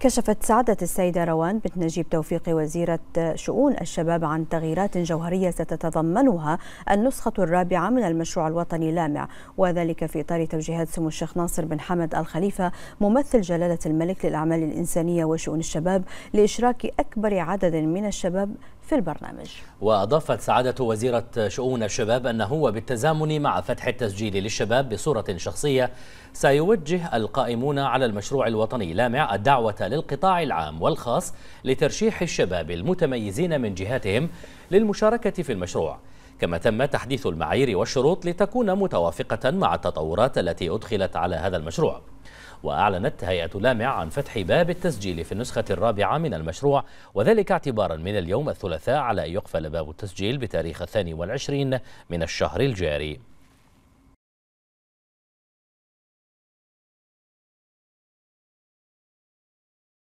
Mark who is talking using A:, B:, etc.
A: كشفت سعادة السيدة روان بنت نجيب توفيق وزيرة شؤون الشباب عن تغييرات جوهرية ستتضمنها النسخة الرابعة من المشروع الوطني لامع وذلك في إطار توجيهات سمو الشيخ ناصر بن حمد الخليفة ممثل جلالة الملك للأعمال الإنسانية وشؤون الشباب لإشراك أكبر عدد من الشباب في البرنامج
B: وأضافت سعادة وزيرة شؤون الشباب أنه بالتزامن مع فتح التسجيل للشباب بصورة شخصية سيوجه القائمون على المشروع الوطني لامع الدعوة للقطاع العام والخاص لترشيح الشباب المتميزين من جهاتهم للمشاركة في المشروع كما تم تحديث المعايير والشروط لتكون متوافقة مع التطورات التي أدخلت على هذا المشروع وأعلنت هيئة لامع عن فتح باب التسجيل في النسخة الرابعة من المشروع وذلك اعتبارا من اليوم الثلاثاء على أن يقفل باب التسجيل بتاريخ الثاني والعشرين من الشهر الجاري